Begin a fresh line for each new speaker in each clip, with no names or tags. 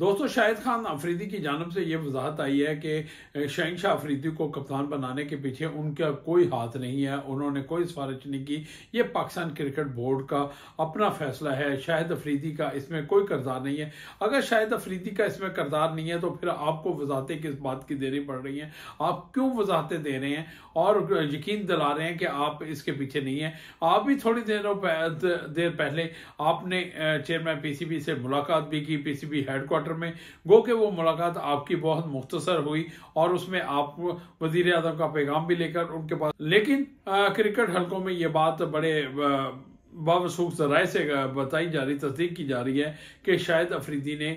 दोस्तों शाहिद खान अफरीदी की जानब से ये वजाहत आई है कि शहनशाह अफरीदी को कप्तान बनाने के पीछे उनका कोई हाथ नहीं है उन्होंने कोई सिफारिश नहीं की ये पाकिस्तान क्रिकेट बोर्ड का अपना फैसला है शाहिद अफरीदी का इसमें कोई करदार नहीं है अगर शाहिद अफरीदी का इसमें करदार नहीं है तो फिर आपको वजाहतें किस बात की देनी पड़ रही हैं आप क्यों वजाहतें दे रहे हैं और यकीन दिला रहे हैं कि आप इसके पीछे नहीं हैं आप भी थोड़ी देर देर पहले आपने चेयरमैन बी से मुलाकात भी की बी हेडक्वार्टर क्वार्टर में गो के वो मुलाकात आपकी बहुत मुख्तसर हुई और उसमें आप वजीर आजम का पैगाम भी लेकर उनके पास लेकिन आ, क्रिकेट हलकों में ये बात बड़े आ, बावसूख जराए से बताई जा रही तस्दीक की जा रही है कि शायद अफरीदी ने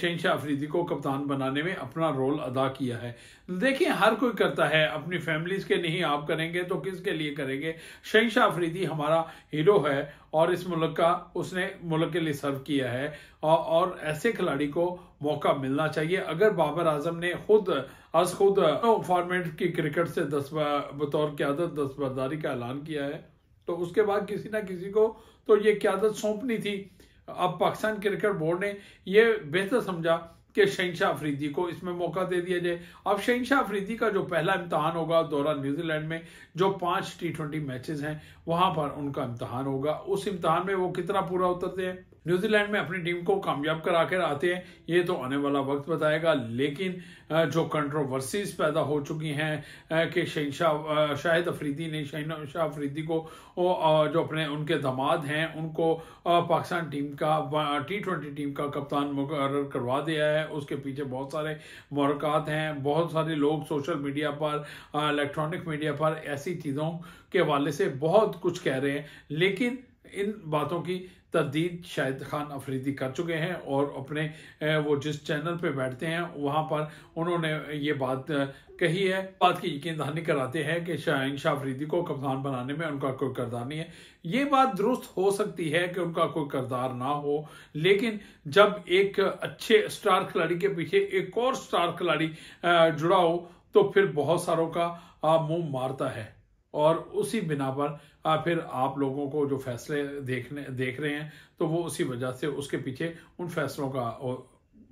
शहनशाह अफरीदी को कप्तान बनाने में अपना रोल अदा किया है देखिए हर कोई करता है अपनी फैमिलीज के नहीं आप करेंगे तो किसके लिए करेंगे शहनशाह अफरीदी हमारा हीरो है और इस मुल्क का उसने मुल्क के लिए सर्व किया है और, ऐसे खिलाड़ी को मौका मिलना चाहिए अगर बाबर आजम ने खुद अज खुद फॉर्मेट की क्रिकेट से दस बतौर क्यादत दस्तबरदारी का ऐलान किया है तो उसके बाद किसी ना किसी को तो ये क्यादत सौंपनी थी अब पाकिस्तान क्रिकेट बोर्ड ने यह बेहतर समझा कि शहनशाह अफरीदी को इसमें मौका दे दिया जाए अब शहनशाह अफरीदी का जो पहला इम्तहान होगा दौरा न्यूजीलैंड में जो पांच टी ट्वेंटी मैचेस हैं वहां पर उनका इम्तहान होगा उस इम्तहान में वो कितना पूरा उतरते हैं न्यूजीलैंड में अपनी टीम को कामयाब करा कर आते हैं ये तो आने वाला वक्त बताएगा लेकिन जो कंट्रोवर्सीज पैदा हो चुकी हैं कि शहनशाह शाहिद अफरीदी ने शहनशाह अफरीदी को जो अपने उनके दामाद हैं उनको पाकिस्तान टीम का टी ट्वेंटी टीम का कप्तान मुकर करवा दिया है उसके पीछे बहुत सारे मरकत हैं बहुत सारे लोग सोशल मीडिया पर इलेक्ट्रॉनिक मीडिया पर ऐसी चीज़ों के हवाले से बहुत कुछ कह रहे हैं लेकिन इन बातों की तरदीद शाहिद खान अफरीदी कर चुके हैं और अपने वो जिस चैनल पे बैठते हैं वहाँ पर उन्होंने ये बात कही है बात की यकीन दहानी कराते हैं कि शाहिन शाह अफरीदी को कप्तान बनाने में उनका कोई करदार नहीं है ये बात दुरुस्त हो सकती है कि उनका कोई करदार ना हो लेकिन जब एक अच्छे स्टार खिलाड़ी के पीछे एक और स्टार खिलाड़ी जुड़ा हो तो फिर बहुत सारों का मुंह मारता है और उसी बिना पर आ, फिर आप लोगों को जो फैसले देखने देख रहे हैं तो वो उसी वजह से उसके पीछे उन फैसलों का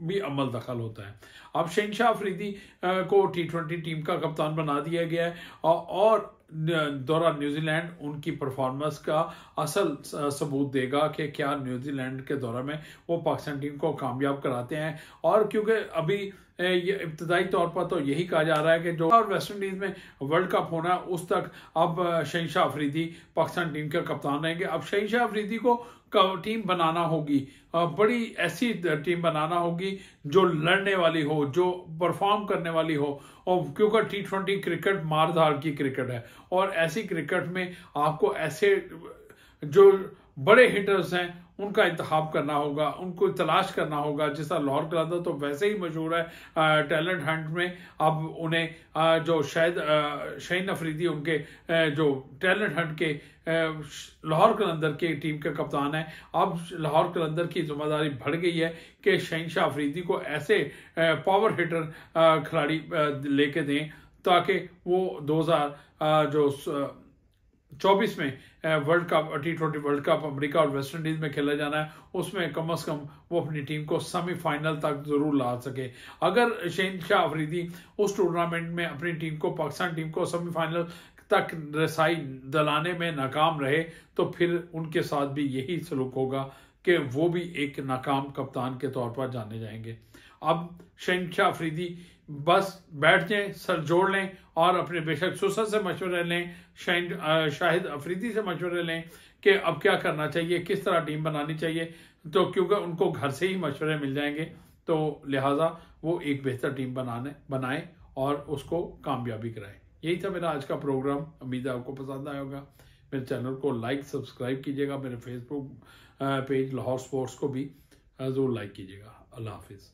भी अमल दखल होता है अब शहनशाह अफरीदी को टी ट्वेंटी टीम का कप्तान बना दिया गया है और दौरा न्यूजीलैंड उनकी परफॉर्मेंस का असल सबूत देगा कि क्या न्यूजीलैंड के दौरे में वो पाकिस्तान टीम को कामयाब कराते हैं और क्योंकि अभी ये इब्तदाई तौर पर तो यही कहा जा रहा है कि जो और वेस्ट इंडीज़ में वर्ल्ड कप होना है उस तक अब शहीशाह अफरीदी पाकिस्तान टीम के कप्तान रहेंगे अब शहीशाह अफरीदी को टीम बनाना होगी बड़ी ऐसी टीम बनाना होगी जो लड़ने वाली हो जो परफॉर्म करने वाली हो और क्योंकि टी ट्वेंटी क्रिकेट मारधार की क्रिकेट है और ऐसी क्रिकेट में आपको ऐसे जो बड़े हिटर्स हैं उनका इंतखब करना होगा उनको तलाश करना होगा जैसा लाहौर कलंदर तो वैसे ही मशहूर है टैलेंट हंट में अब उन्हें जो शायद शहीन अफरीदी उनके जो टैलेंट हंट के लाहौर कलंदर के टीम के कप्तान है अब लाहौर कलंदर की जिम्मेदारी बढ़ गई है कि शहीन शाह अफरीदी को ऐसे पावर हिटर खिलाड़ी लेके दें ताकि वो दो जो चौबीस में World Cup T twenty World Cup America और वेस्ट इंडीज में खेला जाना है उसमें कम अज कम वो अपनी टीम को सेमीफाइनल तक जरूर ला सके अगर शहन शाह अफरीदी उस टूर्नामेंट में अपनी टीम को पाकिस्तान टीम को सेमीफाइनल तक रसाई दलाने में नाकाम रहे तो फिर उनके साथ भी यही सलूक होगा कि वो भी एक नाकाम कप्तान के तौर पर जाने जाएंगे अब शहनशाह अफरीदी बस बैठ जाएं सर जोड़ लें और अपने बेशक सुसर से मशवरे लें शहन शाहिद अफरीदी से मशवरे लें कि अब क्या करना चाहिए किस तरह टीम बनानी चाहिए तो क्योंकि उनको घर से ही मशवरे मिल जाएंगे तो लिहाजा वो एक बेहतर टीम बनाने बनाएं और उसको कामयाबी कराएं यही था मेरा आज का प्रोग्राम उम्मीद है आपको पसंद आया होगा मेरे चैनल को लाइक सब्सक्राइब कीजिएगा मेरे फेसबुक पेज लाहौर स्पोर्ट्स को भी ज़रूर लाइक कीजिएगा अल्लाह हाफिज़